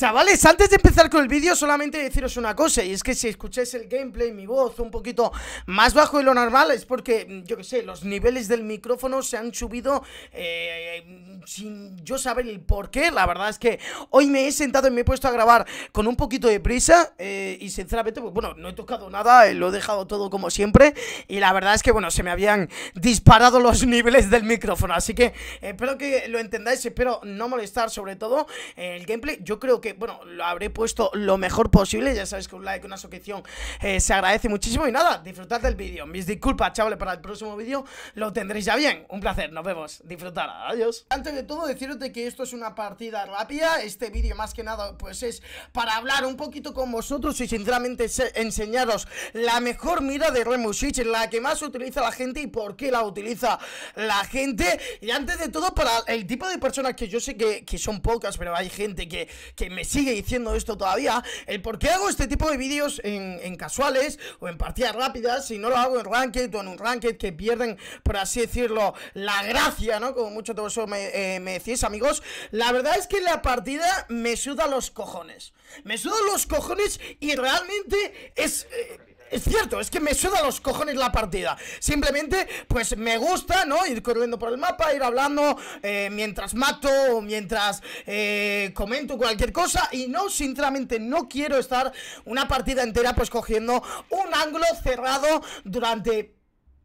Chavales, antes de empezar con el vídeo solamente deciros una cosa Y es que si escucháis el gameplay, mi voz un poquito más bajo de lo normal Es porque, mm, yo que sé, los niveles del micrófono se han subido eh, sin yo saber el por qué La verdad es que hoy me he sentado y me he puesto a grabar con un poquito de prisa eh, Y sinceramente, pues, bueno, no he tocado nada, eh, lo he dejado todo como siempre Y la verdad es que, bueno, se me habían disparado los niveles del micrófono Así que espero que lo entendáis, espero no molestar sobre todo eh, el gameplay Yo creo que bueno, lo habré puesto lo mejor posible. Ya sabéis que un like, una suscripción eh, se agradece muchísimo. Y nada, disfrutad del vídeo. Mis disculpas, chavales, para el próximo vídeo lo tendréis ya bien. Un placer, nos vemos. Disfrutar, adiós. Antes de todo, decirte que esto es una partida rápida. Este vídeo, más que nada, pues es para hablar un poquito con vosotros y sinceramente enseñaros la mejor mira de Remo Switch, la que más utiliza la gente y por qué la utiliza la gente. Y antes de todo, para el tipo de personas que yo sé que, son pocas, pero hay gente que, que me sigue diciendo esto todavía, el por qué hago este tipo de vídeos en, casuales o en partidas rápidas, si no lo hago en ranked o en un ranked que pierden, por así decirlo, la gracia, ¿no? Como muchos de vosotros eh, me, decís, amigos, la verdad es que la partida me suda los cojones. Me suda los cojones y realmente es... Eh, es cierto, es que me suda los cojones la partida. Simplemente, pues me gusta, ¿no? Ir corriendo por el mapa, ir hablando eh, mientras mato o mientras eh, comento cualquier cosa. Y no, sinceramente, no quiero estar una partida entera pues cogiendo un ángulo cerrado durante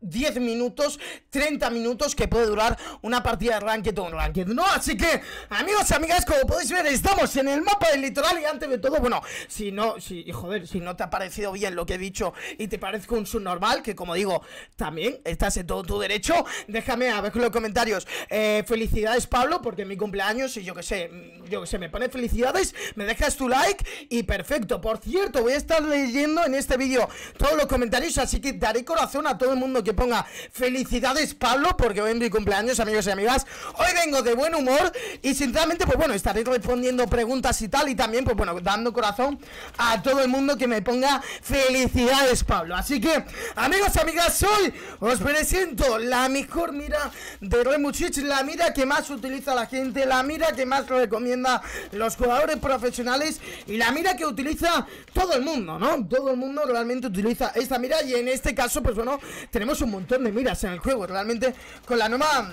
10 minutos, 30 minutos que puede durar una partida de Ranked o un Ranked, ¿no? Así que, amigos amigas, como podéis ver, estamos en el mapa del litoral y antes de todo, bueno, si no, si, joder, si no te ha parecido bien lo que he dicho y te parezco un subnormal, que como digo, también estás en todo tu derecho, déjame ver en los comentarios, eh, felicidades Pablo, porque es mi cumpleaños y yo que sé, mm, yo que sé, me pone felicidades, me dejas tu like y perfecto, por cierto, voy a estar leyendo en este vídeo todos los comentarios, así que daré corazón a todo el mundo que ponga felicidades Pablo, porque hoy es mi cumpleaños, amigos y amigas. Hoy vengo de buen humor y sinceramente, pues bueno, estaré respondiendo preguntas y tal. Y también, pues bueno, dando corazón a todo el mundo que me ponga felicidades Pablo. Así que, amigos y amigas, hoy os presento la mejor mira de Remuchich la mira que más utiliza la gente, la mira que más lo recomienda los jugadores profesionales y la mira que utiliza todo el mundo, ¿no? Todo el mundo realmente utiliza esta mira y en este caso, pues bueno, tenemos un un montón de miras en el juego, realmente. Con la nueva...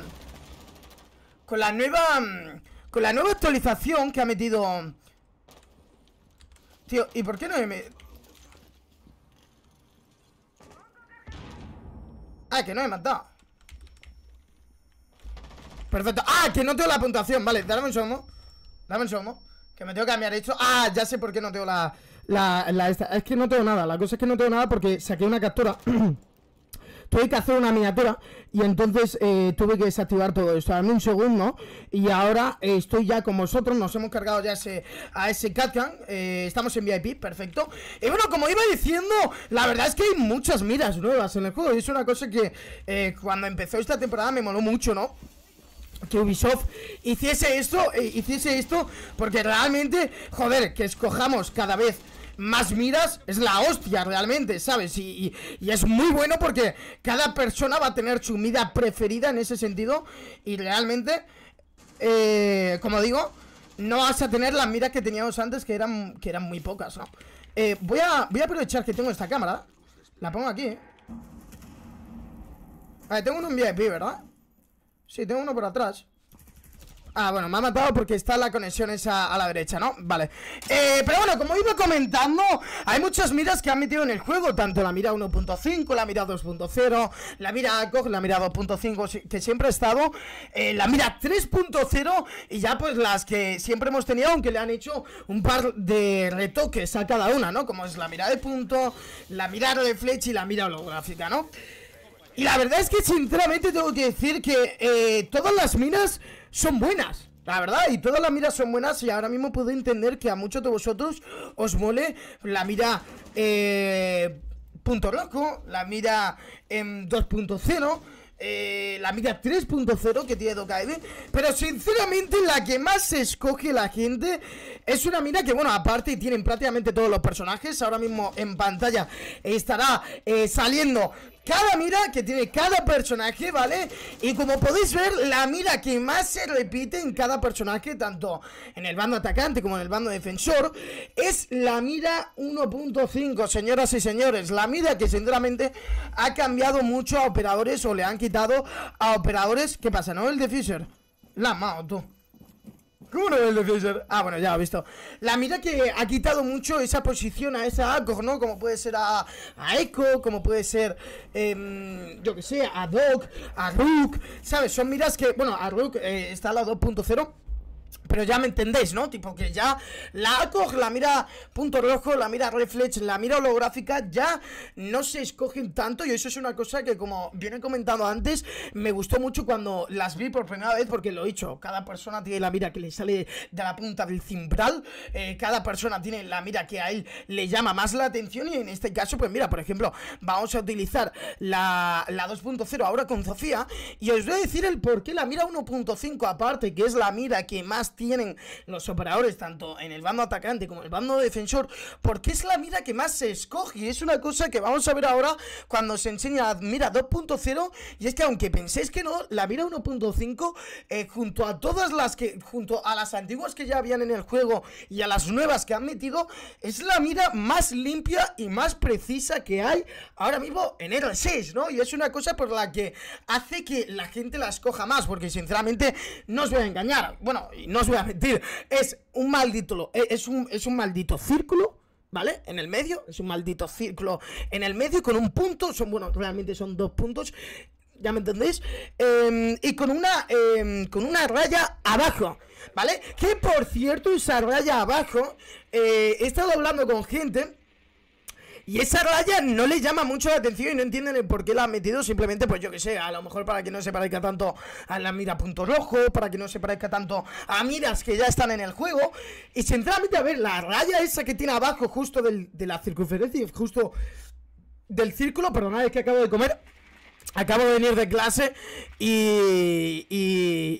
Con la nueva... Con la nueva actualización que ha metido... Tío, ¿y por qué no me Ah, que no he matado Perfecto Ah, que no tengo la puntuación Vale, dame un segundo Dame un segundo Que me tengo que cambiar esto Ah, ya sé por qué no tengo la... La, la esta. Es que no tengo nada La cosa es que no tengo nada porque saqué una captura tuve que hacer una miniatura y entonces eh, tuve que desactivar todo esto. Dame un segundo y ahora eh, estoy ya con vosotros. Nos hemos cargado ya ese, a ese Catcan. Eh, estamos en VIP, perfecto. Y bueno, como iba diciendo, la verdad es que hay muchas miras nuevas en el juego. Y es una cosa que cuando empezó esta temporada me moló mucho, ¿no? que Ubisoft hiciese esto, hiciese esto, porque realmente, joder, que escojamos cada vez más miras, es la hostia realmente, ¿sabes? Y, es muy bueno porque cada persona va a tener su mira preferida en ese sentido y realmente, eh, como digo, no vas a tener las miras que teníamos antes que eran, que eran muy pocas, ¿no? Eh, voy, a, voy a aprovechar que tengo esta cámara, la pongo aquí, A ¿eh? ver, tengo uno en VIP, ¿verdad? Sí, tengo uno por atrás Ah, bueno, me ha matado porque está la conexión esa a la derecha, ¿no? Vale eh, Pero bueno, como iba comentando Hay muchas miras que han metido en el juego Tanto la mira 1.5, la mira 2.0 La mira ACOG, la mira 2.5 Que siempre ha estado eh, La mira 3.0 Y ya pues las que siempre hemos tenido Aunque le han hecho un par de retoques a cada una, ¿no? Como es la mira de punto La mira de flecha y la mira holográfica, ¿no? Y la verdad es que sinceramente tengo que decir que eh, todas las minas son buenas. La verdad, y todas las miras son buenas y ahora mismo puedo entender que a muchos de vosotros os mole la mira eh, punto loco, la mira en em, 2.0, eh, la mira 3.0 que tiene Dokaide. pero sinceramente la que más se escoge la gente es una mira que, bueno, aparte tienen prácticamente todos los personajes, ahora mismo en pantalla estará eh, saliendo cada mira que tiene cada personaje, ¿vale? Y como podéis ver, la mira que más se repite en cada personaje, tanto en el bando atacante como en el bando defensor, es la mira 1.5, señoras y señores. La mira que sinceramente ha cambiado mucho a operadores o le han quitado a operadores. ¿Qué pasa? ¿No? El Fischer La mao, tú. ¿Cómo no el Ah, bueno, ya lo he visto. La mira que ha quitado mucho esa posición a esa Acor, ¿no? Como puede ser a, Echo, como puede ser, em, yo que sé, a Doc, a Rook, ¿sabes? Son miras que, bueno, a Rook eh, está a la 2.0 pero ya me entendéis, ¿no? Tipo que ya la ACOG, la mira punto rojo, la mira reflex, la mira holográfica, ya no se escogen tanto y eso es una cosa que como bien he comentado antes, me gustó mucho cuando las vi por primera vez porque lo he dicho, cada persona tiene la mira que le sale de la punta del cimbral, eh, cada persona tiene la mira que a él le llama más la atención y en este caso, pues mira, por ejemplo, vamos a utilizar la, la 2.0 ahora con Sofía y os voy a decir el por qué la mira 1.5 aparte, que es la mira que más tienen los operadores, tanto en el bando atacante como en el bando defensor, porque es la mira que más se escoge. Y es una cosa que vamos a ver ahora cuando se enseña la mira 2.0. Y es que aunque penséis que no, la mira 1.5, eh, junto a todas las que, junto a las antiguas que ya habían en el juego y a las nuevas que han metido, es la mira más limpia y más precisa que hay ahora mismo en el 6, ¿no? Y es una cosa por la que hace que la gente la escoja más, porque sinceramente no os voy a engañar. Bueno, y no os es un maldito, e, es un, es un maldito círculo ¿Vale? En el medio, es un maldito círculo en el medio con un punto, son, bueno, realmente son dos puntos, ya me entendéis, em, y con una, em, con una raya abajo, ¿vale? Que por cierto, esa raya abajo, eh, he estado hablando con gente y esa raya no le llama mucho la atención y no entienden por qué la han metido. Simplemente, pues yo que sé, a lo mejor para que no se parezca tanto a la mira punto rojo, para que no se parezca tanto a miras que ya están en el juego. Y sinceramente, a ver, la raya esa que tiene abajo, justo de la circunferencia, justo del círculo, perdonad, es que acabo de comer. Acabo de venir de clase y,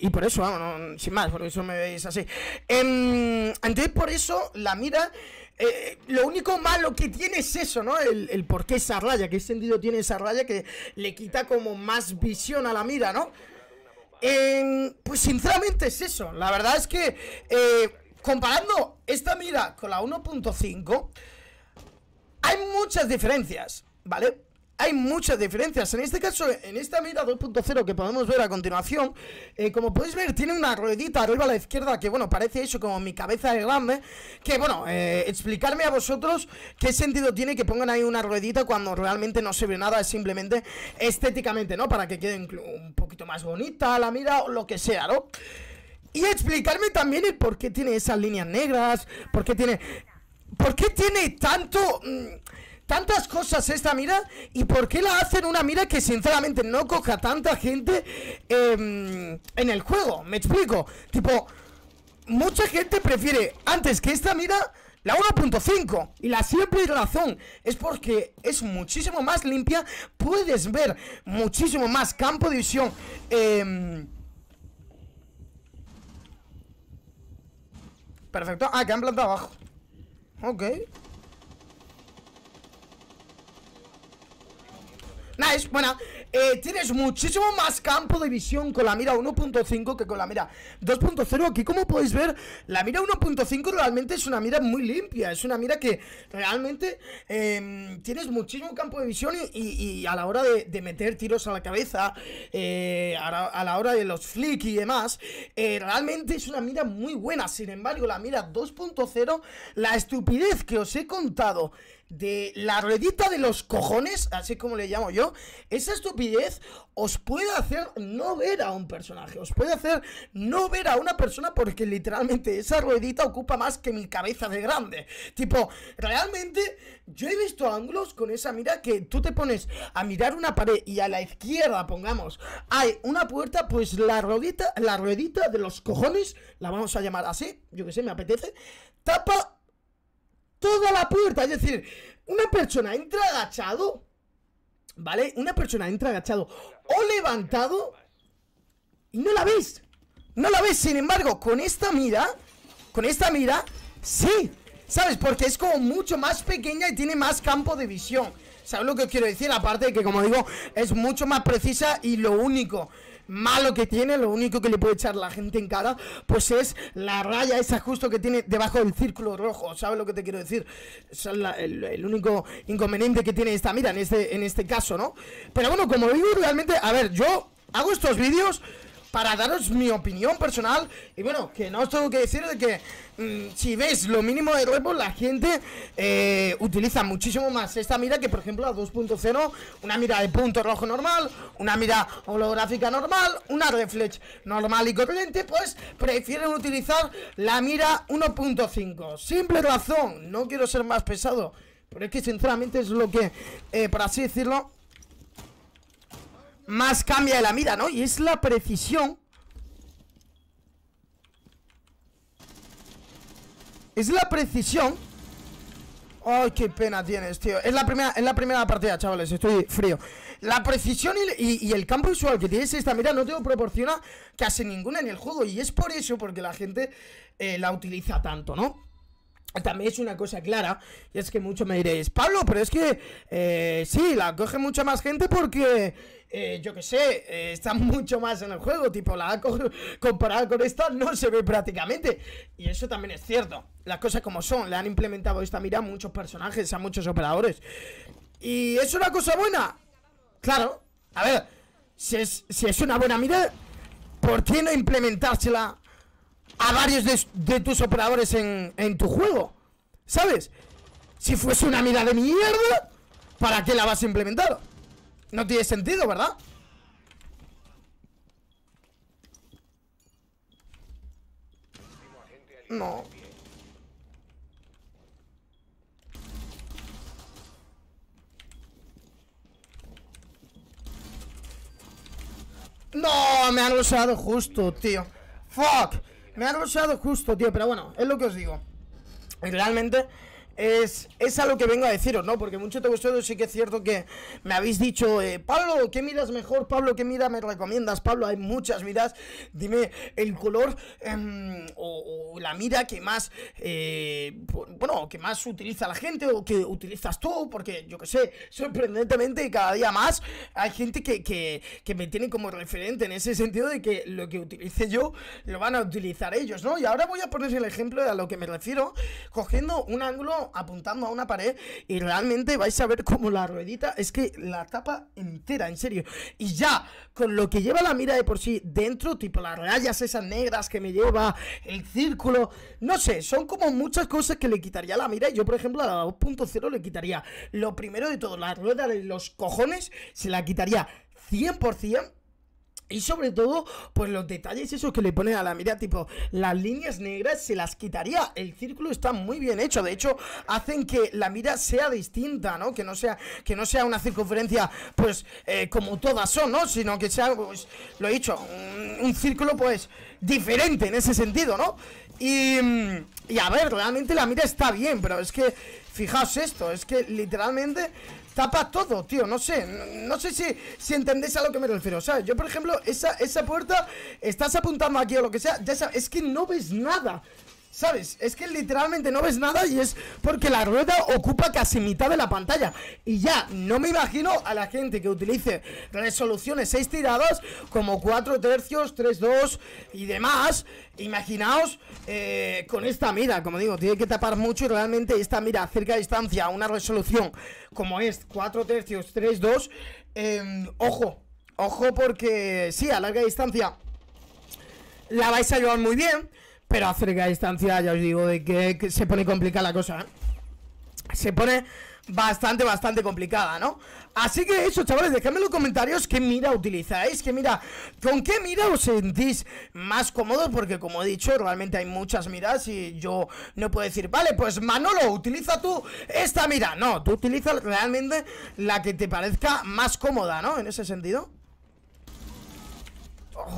y, por eso, vamos, sin más, por eso me veis así. Em, entonces, por eso la mira eh, lo único malo que tiene es eso, ¿no? El, por qué esa raya, qué sentido tiene esa raya que le quita como más visión a la mira, ¿no? Em, pues sinceramente es eso. La verdad es que eh, comparando esta mira con la 1.5, hay muchas diferencias, ¿vale? hay muchas diferencias. En este caso, en esta mira 2.0 que podemos ver a continuación, eh, como podéis ver, tiene una ruedita arriba a la izquierda que, bueno, parece eso como mi cabeza de grande. Que, bueno, eh, explicarme a vosotros qué sentido tiene que pongan ahí una ruedita cuando realmente no se ve nada, es simplemente estéticamente, ¿no? Para que quede un poquito más bonita la mira o lo que sea, ¿no? Y explicarme también el por qué tiene esas líneas negras, por qué tiene... ¿Por qué tiene tanto... Mm, tantas cosas esta mira y por qué la hacen una mira que sinceramente no coja tanta gente em, en el juego. Me explico. Tipo, mucha gente prefiere antes que esta mira la 1.5 y la simple razón es porque es muchísimo más limpia, puedes ver muchísimo más campo de visión. Em, perfecto, ah, que han plantado abajo. Ok. Nice, buena. Eh, tienes muchísimo más campo de visión con la mira 1.5 que con la mira 2.0. Aquí, como podéis ver, la mira 1.5 realmente es una mira muy limpia. Es una mira que realmente em, tienes muchísimo campo de visión y, a la hora de, meter tiros a la cabeza, eh, a, la, a, la, hora de los flick y demás, eh, realmente es una mira muy buena. Sin embargo, la mira 2.0, la estupidez que os he contado de la ruedita de los cojones, así como le llamo yo, esa estupidez os puede hacer no ver a un personaje, os puede hacer no ver a una persona porque literalmente esa ruedita ocupa más que mi cabeza de grande. Tipo, realmente yo he visto ángulos con esa mira que tú te pones a mirar una pared y a la izquierda, pongamos, hay una puerta, pues la ruedita, la ruedita de los cojones, la vamos a llamar así, yo que sé, me apetece, tapa toda la puerta. Es decir, una persona entra agachado, ¿vale? Una persona entra agachado o levantado y no la ves. No la ves, sin embargo, con esta mira, con esta mira, sí. ¿Sabes? Porque es como mucho más pequeña y tiene más campo de visión. ¿Sabes lo que quiero decir? Aparte de que, como digo, es mucho más precisa y lo único malo que tiene, lo único que le puede echar la gente en cara, pues es la raya esa justo que tiene debajo del círculo rojo, ¿sabes lo que te quiero decir? Es el, único inconveniente que tiene esta mira en este, en este caso, ¿no? Pero bueno, como digo, realmente, a ver, yo hago estos vídeos para daros mi opinión personal. Y bueno, que no os tengo que decir de que mm, si veis lo mínimo de huevo la gente eh, utiliza muchísimo más esta mira que, por ejemplo, la 2.0, una mira de punto rojo normal, una mira holográfica normal, una reflex normal y corriente, pues prefieren utilizar la mira 1.5. Simple razón, no quiero ser más pesado, pero es que sinceramente es lo que, eh, por así decirlo, más cambia de la mira, ¿no? Y es la precisión Es la precisión Ay, qué pena tienes, tío Es la primera, la primera partida, chavales, estoy frío La precisión y, el campo visual que tienes esta mira No te lo proporciona casi ninguna en el juego Y es por eso, porque la gente eh, la utiliza tanto, ¿no? También es una cosa clara, y es que mucho me diréis, Pablo, pero es que eh, sí, la coge mucha más gente porque eh, yo que sé, eh, está mucho más en el juego. Tipo, la ACO comparada con esta no se ve prácticamente. Y eso también es cierto. Las cosas como son, le han implementado esta mira a muchos personajes, a muchos operadores. ¿Y es una cosa buena? Claro. A ver, si es, una buena mira, ¿por qué no implementársela a varios de, tus operadores en, en tu juego? ¿Sabes? Si fuese una mira de mierda, ¿para qué la vas a implementar? No tiene sentido, ¿verdad? No. No, me han usado justo, tío Fuck, me han usado justo, tío Pero bueno, es lo que os digo Realmente es, es a lo que vengo a deciros, ¿no? Porque muchos de vosotros sí que es cierto que me habéis dicho, eh, Pablo, ¿qué miras mejor? Pablo, ¿qué mira me recomiendas? Pablo, hay muchas miras. Dime el color em, o, la mira que más, eh, bueno, que más utiliza la gente o que utilizas tú, porque yo que sé, sorprendentemente cada día más hay gente que, que me tiene como referente en ese sentido de que lo que utilice yo lo van a utilizar ellos, ¿no? Y ahora voy a poner el ejemplo de a lo que me refiero, cogiendo un ángulo apuntando a una pared y realmente vais a ver como la ruedita es que la tapa entera, en serio. Y ya, con lo que lleva la mira de por sí dentro, tipo las rayas esas negras que me lleva, el círculo, no sé, son como muchas cosas que le quitaría la mira. Yo, por ejemplo, a la 2.0 le quitaría lo primero de todo, la rueda de los cojones, se la quitaría 100%. Y sobre todo, pues los detalles esos que le ponen a la mira, tipo, las líneas negras se las quitaría. El círculo está muy bien hecho. De hecho, hacen que la mira sea distinta, ¿no? Que no sea, que no sea una circunferencia, pues, eh, como todas son, ¿no? Sino que sea, pues, lo he dicho, un círculo, pues, diferente en ese sentido, ¿no? Y... Mm, y a ver, realmente la mira está bien, pero es que, fijaos esto, es que literalmente tapa todo, tío, no sé, no, sé si, si, entendéis a lo que me refiero, o sea Yo, por ejemplo, esa, esa puerta, estás apuntando aquí o lo que sea, ya es que no ves nada, ¿Sabes? Es que literalmente no ves nada y es porque la rueda ocupa casi mitad de la pantalla. Y ya, no me imagino a la gente que utilice resoluciones 6 tiradas como 4 tercios, 3, 2 y demás. Imaginaos eh, con esta mira, como digo, tiene que tapar mucho y realmente esta mira a cerca distancia, una resolución como es 4 tercios, 3, 2. Em, ojo, ojo porque sí, a larga distancia la vais a llevar muy bien. Pero a cerca distancia ya os digo de que, se pone complicada la cosa, ¿eh? Se pone bastante, bastante complicada, ¿no? Así que eso, chavales, dejadme en los comentarios qué mira utilizáis, qué mira, con qué mira os sentís más cómodos, porque como he dicho, realmente hay muchas miras y yo no puedo decir, vale, pues Manolo, utiliza tú esta mira. No, tú utilizas realmente la que te parezca más cómoda, ¿no? En ese sentido.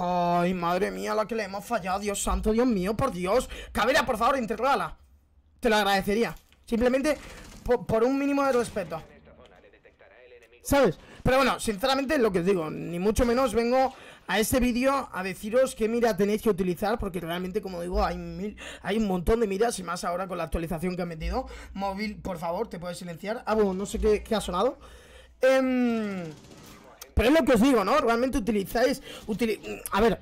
Ay, madre mía, la que le hemos fallado Dios santo, Dios mío, por Dios Cabela, por favor, la. Te lo agradecería Simplemente por, un mínimo de respeto ¿Sabes? Pero bueno, sinceramente lo que os digo Ni mucho menos vengo a este vídeo a deciros qué mira tenéis que utilizar porque realmente como digo hay mil, hay un montón de miras y más ahora con la actualización que han metido móvil por favor te puedes silenciar ah bueno no sé qué, qué ha sonado eh, pero es lo que os digo, ¿no? Realmente utilizáis. a ver,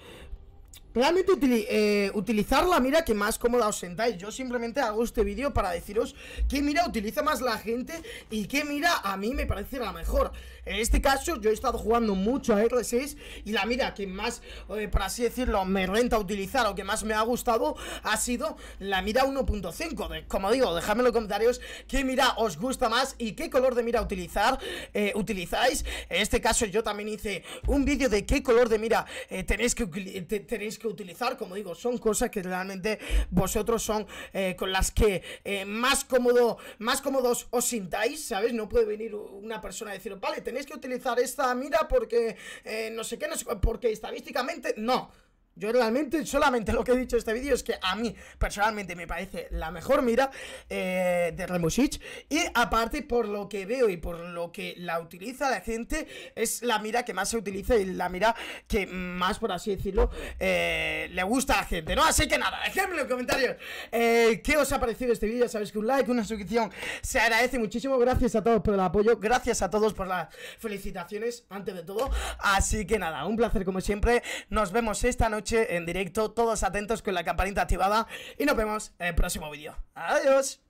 Realmente eh, utilizar la mira que más cómoda os sentáis Yo simplemente hago este vídeo para deciros qué mira utiliza más la gente Y qué mira a mí me parece la mejor En este caso yo he estado jugando mucho a R6 Y la mira que más, eh, por así decirlo, me renta utilizar O que más me ha gustado ha sido la mira 1.5 Como digo, dejadme en los comentarios qué mira os gusta más Y qué color de mira utilizar eh, utilizáis En este caso yo también hice un vídeo de qué color de mira tenéis que tenéis que utilizar. Como digo, son cosas que realmente vosotros son eh, con las que eh, más cómodo, más cómodos os sintáis, ¿sabes? No puede venir una persona a vale, tenéis que utilizar esta mira porque eh, no sé qué, no sé, porque estadísticamente no. Yo realmente solamente lo que he dicho en este vídeo es que a mí personalmente me parece la mejor mira eh, de Remusich, y aparte por lo que veo y por lo que la utiliza la gente es la mira que más se utiliza y la mira que más por así decirlo eh, le gusta a la gente, ¿no? Así que nada, dejadme en los comentarios eh, qué os ha parecido este vídeo, sabéis que un like, una suscripción se agradece muchísimo, gracias a todos por el apoyo, gracias a todos por las felicitaciones antes de todo, así que nada, un placer como siempre, nos vemos esta noche en directo, todos atentos con la campanita activada y nos vemos en el próximo vídeo. Adiós.